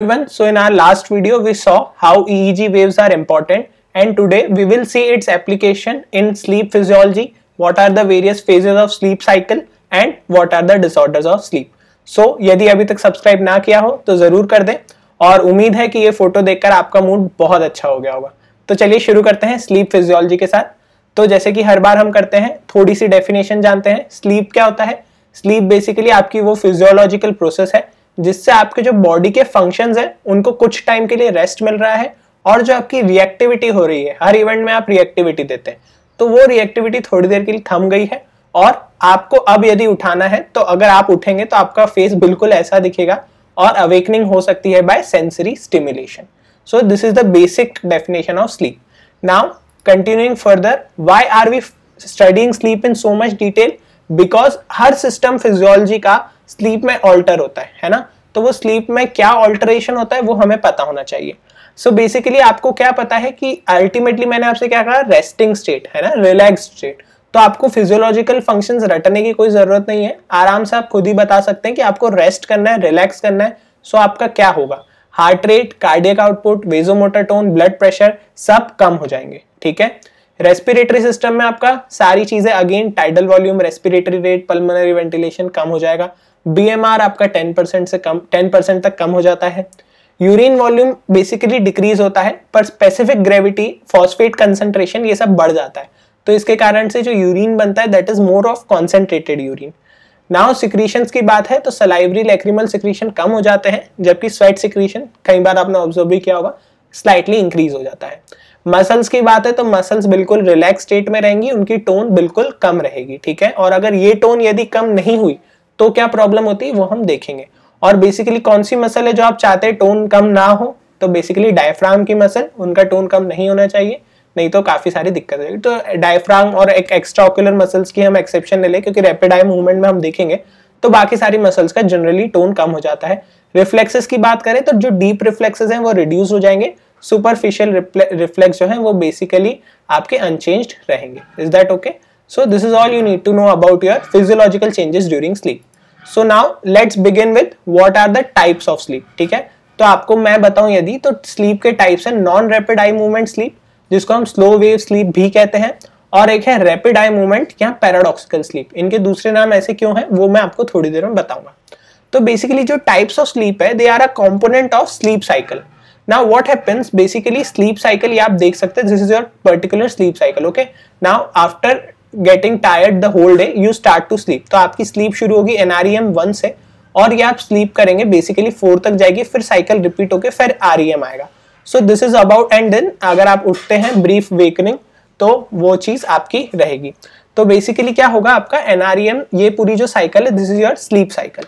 everyone so in our last video we saw how eeg waves are important and today we will see its application in sleep physiology what are the various phases of sleep cycle and what are the disorders of sleep so yadi abhi tak subscribe na kiya ho to zarur kar de aur ummeed hai ki ye photo dekhkar aapka mood bahut acha ho gaya hoga to chaliye shuru karte hain sleep physiology ke sath to jaise ki har bar hum karte hain thodi si definition jante hain sleep kya hota hai sleep basically aapki wo physiological process hai जिससे आपके जो body के function है उनको कुछ time के लिए rest मिल रहा है और जो आपकी रिएक्टिविटी हो रही है हर इवेंट में आप रिएक्टिविटी देते हैं तो वो रिएक्टिविटी थोड़ी देर के लिए थम गई है और आपको अब यदि उठाना है तो अगर आप उठेंगे तो आपका फेस बिल्कुल ऐसा दिखेगा और अवेकनिंग हो सकती है by sensory stimulation so this is the basic definition of sleep now continuing further why are we studying sleep in so much detail because हर सिस्टम फिजियोलॉजी का स्लीप में ऑल्टर होता है है ना तो वो स्लीप में क्या ऑल्टरेशन होता है वो हमें पता होना चाहिए सो so बेसिकली आपको क्या पता है कि अल्टीमेटली मैंने आपसे क्या कहा रेस्टिंग स्टेट है ना रिलैक्स स्टेट तो आपको फिजियोलॉजिकल फंक्शंस रटने की कोई ज़रूरत नहीं है आराम से आप खुद ही बता सकते हैं कि आपको रेस्ट करना है रिलैक्स करना है सो so आपका क्या होगा heart rate cardiac output vasomotor tone blood pressure सब कम हो जाएंगे ठीक है रेस्पिरेटरी सिस्टम में आपका सारी चीजें again tidal volume respiratory rate pulmonary ventilation कम हो जाएगा बीएमआर आपका 10 परसेंट से कम 10 परसेंट तक कम हो जाता है यूरिन वॉल्यूम बेसिकली डिक्रीज होता है पर स्पेसिफिक ग्रेविटी फॉस्फेट कंसेंट्रेशन ये सब बढ़ जाता है तो इसके कारण से जो यूरिन बनता है that is more of concentrated urine now secretion की बात है तो सलाइवरी लेक्रीमल सिक्रीशन कम हो जाते हैं जबकि स्वेट सिक्रीशन कई बार आपने ऑब्जर्व भी किया होगा स्लाइटली इंक्रीज हो जाता है मसल्स की बात है तो मसल्स बिल्कुल रिलैक्स स्टेट में रहेंगी उनकी टोन बिल्कुल कम रहेगी ठीक है और अगर ये टोन यदि कम नहीं हुई तो क्या प्रॉब्लम होती है वो हम देखेंगे और बेसिकली कौन सी मसल है जो आप चाहते हैं टोन कम ना हो तो बेसिकली डायफ्राम की मसल उनका टोन कम नहीं होना चाहिए नहीं तो काफी सारी दिक्कत होगी तो डायफ्राम और एक एक्स्ट्रा ऑक्यूलर मसल्स की हम एक्सेप्शन ले लें क्योंकि रेपिड आई मूवमेंट में हम देखेंगे तो बाकी सारी मसल्स का जनरली टोन कम हो जाता है रिफ्लेक्सेस की बात करें तो जो डीप रिफ्लेक्सेस हैं वो रिड्यूस हो जाएंगे सुपरफिशियल रिफ्लेक्स जो है वो बेसिकली आपके अनचेंज रहेंगे is that okay so this is all you need to know about your physiological changes during sleep so now let's begin with what are the types of sleep ठीक है तो आपको मैं बताऊं यदि तो स्लीप के टाइप्स हैं non rapid eye movement sleep जिसको हम स्लो वेव स्लीप भी कहते हैं और एक है रैपिड आई मूवमेंट या पैराडॉक्सिकल स्लीप इनके दूसरे नाम ऐसे क्यों हैं वो मैं आपको थोड़ी देर में बताऊंगा तो बेसिकली जो टाइप्स ऑफ स्लीप है they are a component of sleep cycle now what happens basically sleep cycle आप देख सकते हैं this is your particular sleep cycle okay now after getting tired the whole day you start to sleep तो आपकी sleep शुरू होगी NRM one e से और ये आप स्लीप करेंगे बेसिकली फोर तक जाएगी फिर साइकिल रिपीट होके फिर आरईएम e आएगा so this is about and then अगर आप उठते हैं ब्रीफ वेकनिंग तो वो चीज आपकी रहेगी तो बेसिकली क्या होगा आपका एनआरईएम e ये पूरी जो साइकिल है this is your sleep cycle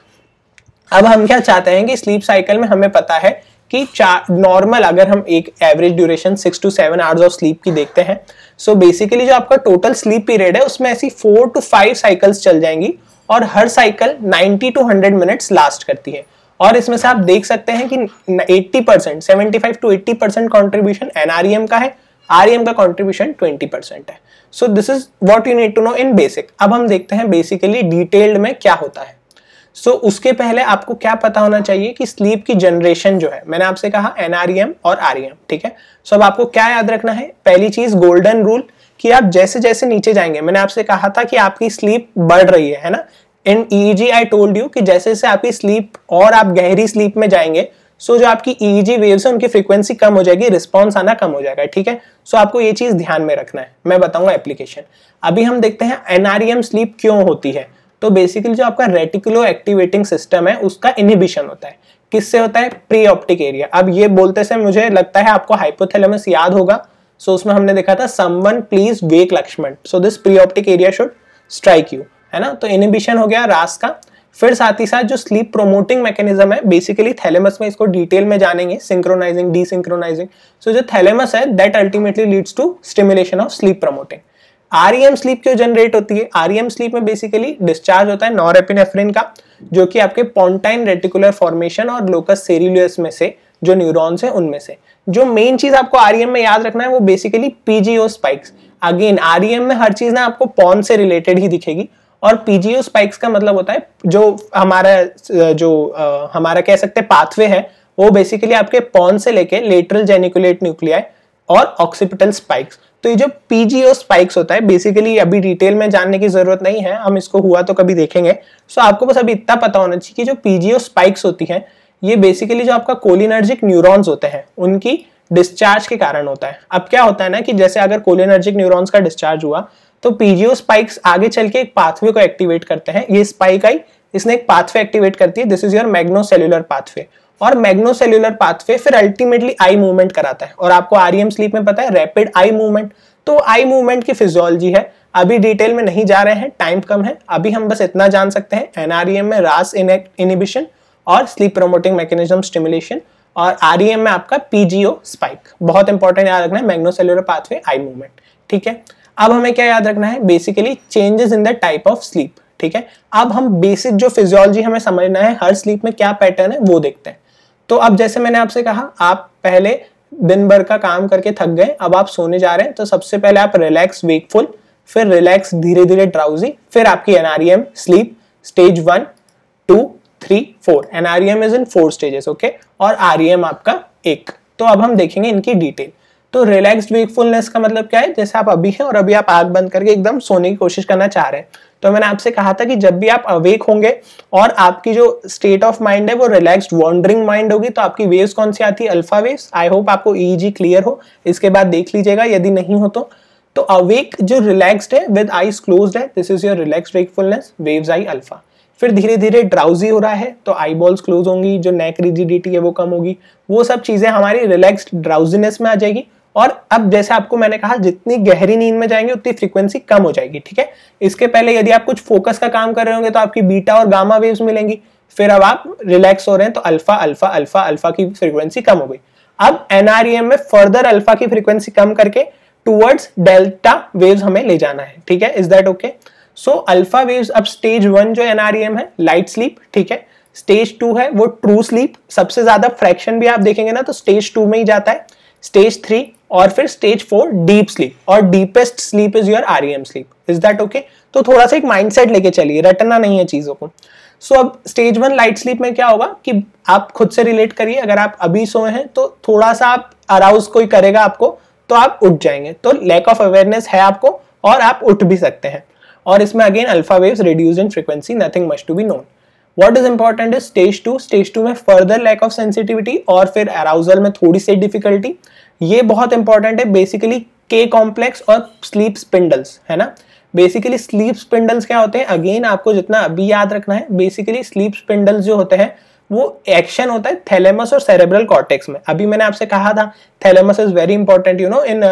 अब हम क्या चाहते हैं कि स्लीप साइकिल में हमें पता है कि नॉर्मल अगर हम एक average duration six to seven hours of sleep की देखते हैं सो so बेसिकली जो आपका टोटल स्लीप पीरियड है उसमें ऐसी फोर टू फाइव साइकिल्स चल जाएंगी और हर साइकिल 90 टू 100 मिनट्स लास्ट करती है और इसमें से आप देख सकते हैं कि 80 percent seventy to eighty percent contribution NREM का है आरएम e का कॉन्ट्रीब्यूशन 20 परसेंट है so this is what you need to know in basic अब हम देखते हैं बेसिकली डिटेल्ड में क्या होता है सो so, उसके पहले आपको क्या पता होना चाहिए कि स्लीप की जनरेशन जो है मैंने आपसे कहा एनआरएम e और आरईएम e ठीक है सो so, अब आपको क्या याद रखना है पहली चीज गोल्डन रूल कि आप जैसे जैसे नीचे जाएंगे मैंने आपसे कहा था कि आपकी स्लीप बढ़ रही है है ना and EEG I told you कि जैसे जैसे आपकी स्लीप और आप गहरी स्लीप में जाएंगे सो so, जो आपकी ईजी वेव्स है उनकी फ्रिक्वेंसी कम हो जाएगी रिस्पॉन्स आना कम हो जाएगा ठीक है सो so, आपको ये चीज ध्यान में रखना है मैं बताऊंगा एप्लीकेशन अभी हम देखते हैं एनआरएम स्लीप e क्यों होती है तो बेसिकली जो आपका रेटिकुलो एक्टिवेटिंग सिस्टम है उसका इनिबिशन होता है किससे होता है प्री ऑप्टिक एरिया अब ये बोलते से मुझे लगता है आपको हाइपोथेलमस याद होगा सो so, उसमें हमने देखा था someone please wake Lakshman so this preoptic area should strike you है ना तो इनिबिशन हो गया रास का फिर साथ ही साथ जो स्लीप प्रोमोटिंग मैकेनिज्म है बेसिकली थैलेमस में इसको डिटेल में जानेंगे सिंक्रोनाइजिंग डीसिंक्रोनाइजिंग सो जो थैलेमस है that ultimately leads to stimulation of sleep promoting REM sleep e क्यों जनरेट होती है आरईएम स्लीप e में बेसिकली डिस्चार्ज होता है नॉरेपिनेफ्रिन का जो कि आपके पॉन्टाइन रेटिकुलर फॉर्मेशन और लोकस सेरिलियस में से जो न्यूरॉन्स है उनमें से जो मेन चीज आपको आरईएम e में याद रखना है वो basically PGO spikes again REM में हर चीज ना आपको पॉन से रिलेटेड ही दिखेगी और पीजीओ स्पाइक्स का मतलब होता है जो हमारा जो आ, हमारा कह सकते हैं पाथवे है वो बेसिकली आपके पॉन से लेके लेटरल जेनिकुलेट न्यूक्लियाई और ऑक्सीपिटल स्पाइक्स तो ये जो पीजीओ स्पाइक्स होता है बेसिकली अभी डिटेल में जानने की जरूरत नहीं है हम इसको हुआ तो कभी देखेंगे सो so, आपको बस अभी इतना पता होना चाहिए कि जो और स्पाइक्स होती हैं ये बेसिकली जो आपका कोलिनर्जिक न्यूरॉन्स होते हैं उनकी डिस्चार्ज के कारण होता है अब क्या होता है ना कि जैसे अगर कोलिनर्जिक न्यूरोन्स का डिस्चार्ज हुआ तो पीजीओ स्पाइक्स आगे चल के एक पाथवे को एक्टिवेट करते हैं ये स्पाइक आई इसने एक पाथवे एक्टिवेट करती है this is your magnocellular pathway और मैग्नोसेल्युलर पाथवे फिर अल्टीमेटली आई मूवमेंट कराता है और आपको आरईएम स्लीप e में पता है रैपिड आई मूवमेंट तो आई मूवमेंट की फिजियोलॉजी है अभी डिटेल में नहीं जा रहे हैं टाइम कम है अभी हम बस इतना जान सकते हैं एनआरईएम e में रास इनिबिशन और स्लीप प्रोमोटिंग मैकेनिज्म स्टिमुलेशन और आरईएम e में आपका पीजीओ स्पाइक बहुत इंपॉर्टेंट याद रखना है मैग्नोसेल्युलर पाथवे आई मूवमेंट ठीक है अब हमें क्या याद रखना है basically changes in the type of sleep ठीक है अब हम बेसिक जो फिजियोलॉजी हमें समझना है हर स्लीप में क्या पैटर्न है वो देखते हैं तो अब जैसे मैंने आपसे कहा आप पहले दिन भर का काम करके थक गए अब आप सोने जा रहे हैं तो सबसे पहले आप रिलैक्स वेकफुल फिर रिलैक्स धीरे धीरे ड्राउजी फिर आपकी NREM sleep stage one two three four NREM is in four stages okay और आरईएम e आपका एक तो अब हम देखेंगे इनकी डिटेल तो रिलैक्स वेकफुलनेस का मतलब क्या है जैसे आप अभी हैं और अभी आप आग बंद करके एकदम सोने की कोशिश करना चाह रहे हैं तो मैंने आपसे कहा था कि जब भी आप अवेक होंगे और आपकी जो स्टेट ऑफ माइंड है वो रिलैक्स्ड वॉन्डरिंग माइंड होगी तो आपकी वेव्स कौन सी आती है अल्फा वेव्स आई होप आपको ईजी क्लियर हो इसके बाद देख लीजिएगा यदि नहीं हो तो तो अवेक जो रिलैक्स्ड है विद आईज क्लोज्ड है this is your relax wakefulness waves I alpha फिर धीरे धीरे ड्राउजी हो रहा है तो आई बॉल्स क्लोज होंगी जो नेक रिजिडिटी है वो कम होगी वो सब चीज़ें हमारी रिलैक्स्ड ड्राउजीनेस में आ जाएगी और अब जैसे आपको मैंने कहा जितनी गहरी नींद में जाएंगे उतनी फ्रीक्वेंसी कम हो जाएगी ठीक है इसके पहले यदि आप कुछ फोकस का काम कर रहे होंगे तो आपकी बीटा और गामा वेव्स मिलेंगी फिर अब आप रिलैक्स हो रहे हैं तो अल्फा अल्फा अल्फा अल्फा की फ्रीक्वेंसी कम हो गई अब एनआरएम e में फर्दर अल्फा की फ्रीक्वेंसी कम करके टूवर्ड्स डेल्टा वेव्स हमें ले जाना है ठीक है is that okay so alpha waves अब स्टेज वन जो एनआरएम e है लाइट स्लीप ठीक है स्टेज टू है वो ट्रू स्लीप सबसे ज्यादा फ्रैक्शन भी आप देखेंगे ना तो स्टेज टू में ही जाता है स्टेज थ्री और फिर स्टेज फोर डीप स्लीप और deepest sleep is your R M sleep is that okay तो थोड़ा सा एक माइंडसेट लेके चलिए रटना नहीं है चीज़ों को सो so, अब स्टेज वन लाइट स्लीप में क्या होगा कि आप खुद से रिलेट करिए अगर आप अभी सोए हैं तो थोड़ा सा आप अराउज कोई करेगा आपको तो आप उठ जाएंगे तो लैक ऑफ अवेयरनेस है आपको और आप उठ भी सकते हैं और इसमें again alpha waves reduce in frequency nothing must to be known what is important is stage two stage two में फर्दर लैक ऑफ सेंसिटिविटी और फिर अराउजल में थोड़ी सी डिफिकल्टी ये बहुत इंपॉर्टेंट है बेसिकली के कॉम्प्लेक्स और स्लीप स्पिंडल्स है ना बेसिकली स्लीप स्पिंडल्स क्या होते हैं अगेन आपको जितना अभी याद रखना है बेसिकली स्लीप स्पिंडल्स जो होते हैं वो एक्शन होता है थैलेमस और सेरेब्रल कॉर्टेक्स में अभी मैंने आपसे कहा था thalamus is very important you know in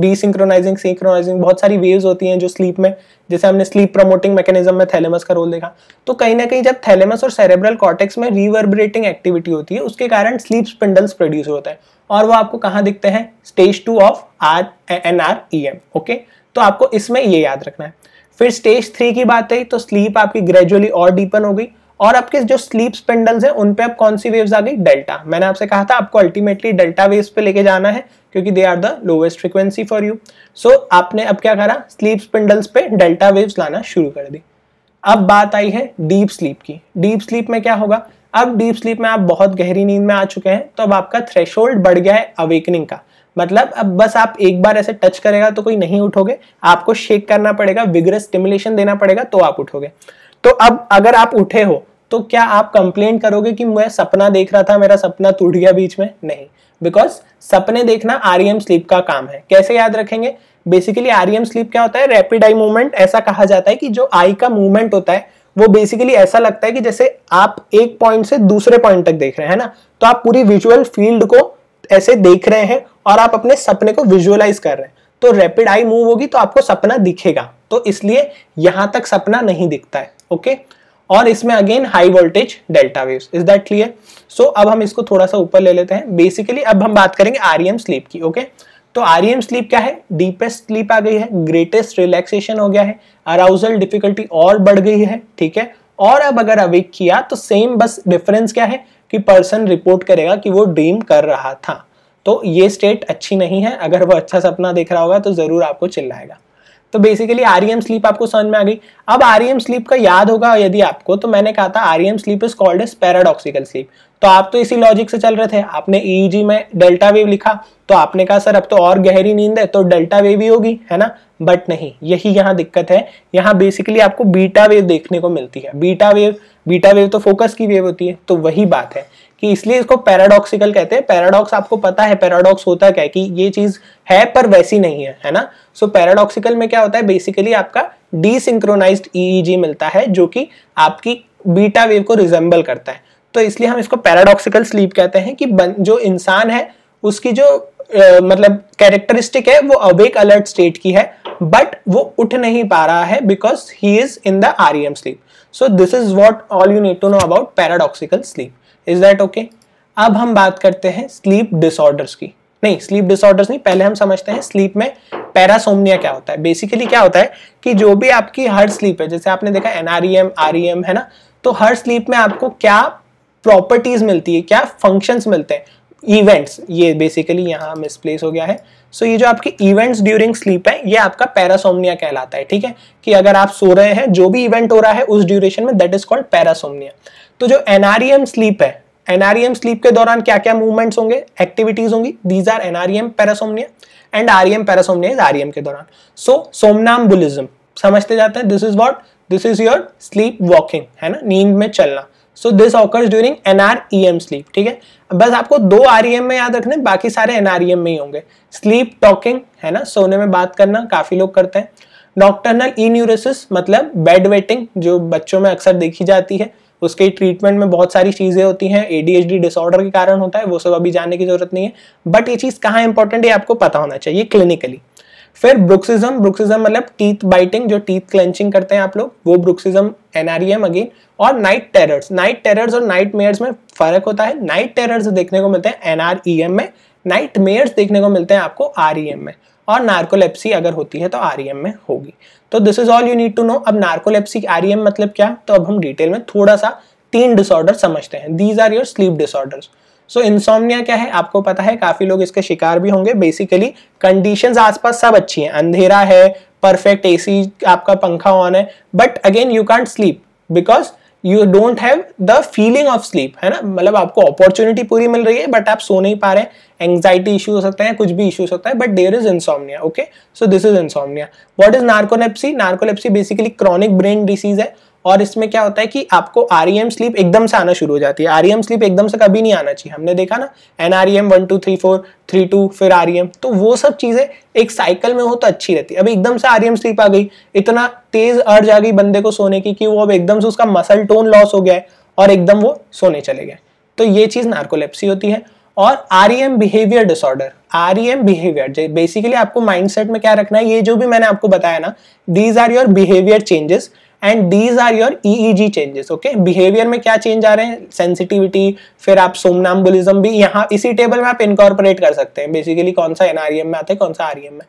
desynchronising synchronising बहुत सारी वेव्स होती हैं जो स्लीप में जैसे हमने स्लीप प्रमोटिंग मैकेनिज्म में थैलेमस का रोल देखा तो कहीं ना कहीं जब थैलेमस और सेरेब्रल कॉर्टेक्स में रिवर्बरेटिंग एक्टिविटी होती है उसके कारण स्लीप स्पिंडल्स प्रोड्यूस होते हैं और वो आपको कहाँ दिखते हैं stage two of R N R E M okay तो आपको इसमें ये याद रखना है फिर स्टेज थ्री की बात है तो स्लीप आपकी ग्रेजुअली और डीपन हो गई और आपके जो स्लीप स्पिंडल्स है उन पे आप कौन सी वेव्स आ गई डेल्टा मैंने आपसे कहा था आपको अल्टीमेटली डेल्टा वेव्स पे लेके जाना है क्योंकि they are the lowest frequency for you so आपने अब क्या करा स्लीप स्पिंडल्स पे डेल्टा वेव्स लाना शुरू कर दी अब बात आई है डीप स्लीप की डीप स्लीप में क्या होगा अब डीप स्लीप में आप बहुत गहरी नींद में आ चुके हैं तो अब आपका थ्रेश बढ़ गया है अवेकनिंग का मतलब अब बस आप एक बार ऐसे टच करेगा तो कोई नहीं उठोगे आपको शेक करना पड़ेगा विग्रेस स्टिमुलेशन देना पड़ेगा तो आप उठोगे तो अब अगर आप उठे हो तो क्या आप कंप्लेन करोगे कि मैं सपना देख रहा था मेरा सपना टूट गया बीच में नहीं बिकॉज सपने देखना आरियम स्लीप e का काम है कैसे याद रखेंगे बेसिकली आरियम स्लीप क्या होता है रैपिड आई मूवमेंट ऐसा कहा जाता है कि जो आई का मूवमेंट होता है वो बेसिकली ऐसा लगता है कि जैसे आप एक पॉइंट से दूसरे पॉइंट तक देख रहे हैं ना तो आप पूरी विजुअल फील्ड को ऐसे देख रहे हैं और आप अपने सपने को विजुअलाइज कर रहे हैं तो रैपिड आई मूव होगी तो आपको सपना दिखेगा तो इसलिए यहां तक सपना नहीं दिखता है ओके और इसमें again high voltage delta waves is that clear so अब हम इसको थोड़ा सा ऊपर ले लेते हैं बेसिकली अब हम बात करेंगे आरईएम स्लीप e की ओके okay? तो आरईएम स्लीप e क्या है डीपेस्ट स्लीप आ गई है ग्रेटेस्ट रिलैक्सेशन हो गया है अराउजल डिफिकल्टी और बढ़ गई है ठीक है और अब अगर अवेक किया तो सेम बस डिफरेंस क्या है कि पर्सन रिपोर्ट करेगा कि वो ड्रीम कर रहा था तो ये स्टेट अच्छी नहीं है अगर वो अच्छा सपना देख रहा होगा तो जरूर आपको चिल्लाएगा तो बेसिकली आरईएम स्लीप आपको समझ में आ गई अब आरईएम स्लीप e का याद होगा यदि आपको तो मैंने कहा था REM sleep is called as paradoxical sleep तो आप तो इसी लॉजिक से चल रहे थे आपने ईईजी e e में डेल्टा वेव लिखा तो आपने कहा सर अब तो और गहरी नींद है तो डेल्टा वेव ही होगी है ना बट नहीं यही यहाँ दिक्कत है यहाँ बेसिकली आपको बीटा वेव देखने को मिलती है बीटा वेव बीटा वेव तो फोकस की वेव होती है तो वही बात है कि इसलिए इसको पैराडॉक्सिकल कहते हैं पैराडॉक्स आपको पता है पैराडॉक्स होता क्या है कि ये चीज है पर वैसी नहीं है है ना सो so, पैराडॉक्सिकल में क्या होता है बेसिकली आपका डिसिंक्रोनाइज्ड ईईजी e मिलता है जो कि आपकी बीटा वेव को रिजेंबल करता है तो इसलिए हम इसको पैराडॉक्सिकल स्लीप कहते हैं कि जो इंसान है उसकी जो आ, मतलब कैरेक्टरिस्टिक है वो अवेक अलर्ट स्टेट की है बट वो उठ नहीं पा रहा है because he is in the R M sleep so this is what all you need to know about paradoxical sleep is that okay अब हम बात करते हैं स्लीप डिसऑर्डर्स की नहीं स्लीप डिसऑर्डर्स नहीं पहले हम समझते हैं स्लीप में पैरासोमनिया क्या होता है बेसिकली क्या होता है कि जो भी आपकी हर स्लीप है जैसे आपने देखा एनआरईएम आरईएम e e है ना तो हर स्लीप में आपको क्या प्रॉपर्टीज मिलती है क्या फंक्शंस मिलते हैं इवेंट्स ये बेसिकली यहाँ मिसप्लेस हो गया है सो so, ये जो आपके इवेंट्स ड्यूरिंग स्लीप है ये आपका पैरासोमनिया कहलाता है ठीक है कि अगर आप सो रहे हैं जो भी इवेंट हो रहा है उस ड्यूरेशन में दैट इज कॉल्ड पैरासोमनिया तो जो एनआरएम स्लीप e है एनआरएम स्लीप e के दौरान क्या क्या मूवमेंट्स होंगे एक्टिविटीज होंगी these are NREM parasomnia and REM parasomnia is REM के दौरान सो सोमनाम्बुलिज्म समझते जाते हैं this is what this is your sleep walking है ना नींद में चलना so this occurs during NREM E M sleep ठीक है बस आपको दो आर ई एम में याद रखने बाकी सारे एन ई एम में ही होंगे स्लीप टॉकिंग है ना सोने में बात करना काफी लोग करते हैं डॉक्टरनल ई न्यूरोसिस मतलब बेड वेटिंग जो बच्चों में अक्सर देखी जाती है उसके ट्रीटमेंट में बहुत सारी चीज़ें होती हैं एडीएचडी डिसऑर्डर के कारण होता है वो सब अभी जानने की जरूरत नहीं है बट ये चीज़ कहाँ इंपॉर्टेंट है आपको पता होना चाहिए क्लिनिकली फिर ब्रुक्सिज्म ब्रुक्सिज्म मतलब टीथ बाइटिंग जो टीथ क्लेंचिंग करते हैं आप लोग वो ब्रुक्सिज्म एनआरईएम अगेन और नाइट टेरर्स नाइट टेरर्स और नाइट मेयर्स में फर्क होता है नाइट टेरर्स देखने को मिलते हैं एनआरईएम e में नाइट मेयर्स देखने को मिलते हैं आपको आरईएम e में और नार्कोलेप्सी अगर होती है तो आरईएम e में होगी तो this is all you need to know अब नार्कोलेप्सी आरईएम मतलब क्या तो अब हम डिटेल में थोड़ा सा तीन डिसऑर्डर समझते हैं these are your sleep disorders so so, क्या है आपको पता है काफी लोग इसके शिकार भी होंगे बेसिकली कंडीशन आसपास सब अच्छी हैं अंधेरा है परफेक्ट एसी आपका पंखा ऑन है but again you can't sleep because you don't have the feeling of sleep है ना मतलब आपको अपॉर्चुनिटी पूरी मिल रही है बट आप सो नहीं पा रहे हैं एंगजाइटी इश्यू हो सकते हैं कुछ भी इश्यू हो सकता है but there is insomnia okay so this is insomnia what is narcolepsy narcolepsy basically chronic brain disease है और इसमें क्या होता है कि आपको आर स्लीप e एकदम से आना शुरू हो जाती है आर स्लीप e एकदम से कभी नहीं आना चाहिए हमने देखा ना N R E M one two three four three two फिर आर e तो वो सब चीज़ें एक साइकिल में हो तो अच्छी रहती है अभी एकदम से आर स्लीप आ गई इतना तेज अर्ज आ गई बंदे को सोने की कि वो अब एकदम से उसका मसल टोन लॉस हो गया है और एकदम वो सोने चले गए तो ये चीज़ नार्कोलेप्सी होती है और R behaviour disorder R behaviour basically आपको माइंडसेट में क्या रखना है ये जो भी मैंने आपको बताया ना these are your behaviour changes and these are your EEG changes okay behaviour में क्या चेंज आ रहे हैं सेंसिटिविटी फिर आप सोमनाम्बुलिज्म भी यहाँ इसी टेबल में आप इनकॉर्पोरेट कर सकते हैं बेसिकली कौन सा एनआरएम e में आता है कौन सा आरईएम e में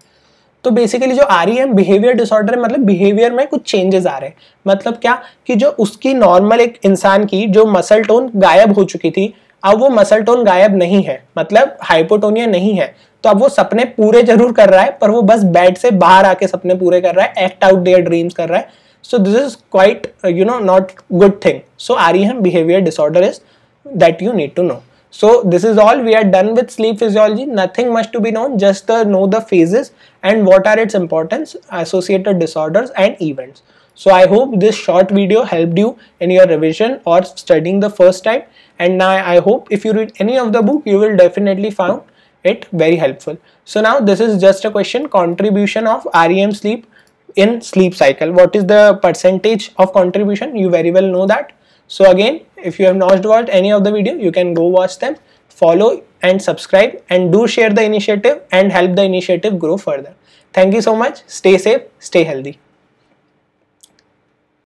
तो बेसिकली जो R E M behaviour disorder है मतलब बिहेवियर में कुछ चेंजेस आ रहे हैं मतलब क्या कि जो उसकी नॉर्मल एक इंसान की जो मसल टोन गायब हो चुकी थी अब वो मसल टोन गायब नहीं है मतलब हाइपोटोनिया नहीं है तो अब वो सपने पूरे जरूर कर रहा है पर वो बस बेड से बाहर आके सपने पूरे कर रहा है एक्ट आउट देयर ड्रीम्स कर रहा है So this is quite uh, you know not good thing. So REM behavior disorder is that you need to know. So this is all we are done with sleep physiology. Nothing much to be known. Just the, know the phases and what are its importance, associated disorders and events. So I hope this short video helped you in your revision or studying the first time. And now I hope if you read any of the book, you will definitely find it very helpful. So now this is just a question contribution of REM sleep in sleep cycle what is the percentage of contribution you very well know that so again if you have not watched any of the video you can go watch them follow and subscribe and do share the initiative and help the initiative grow further thank you so much stay safe stay healthy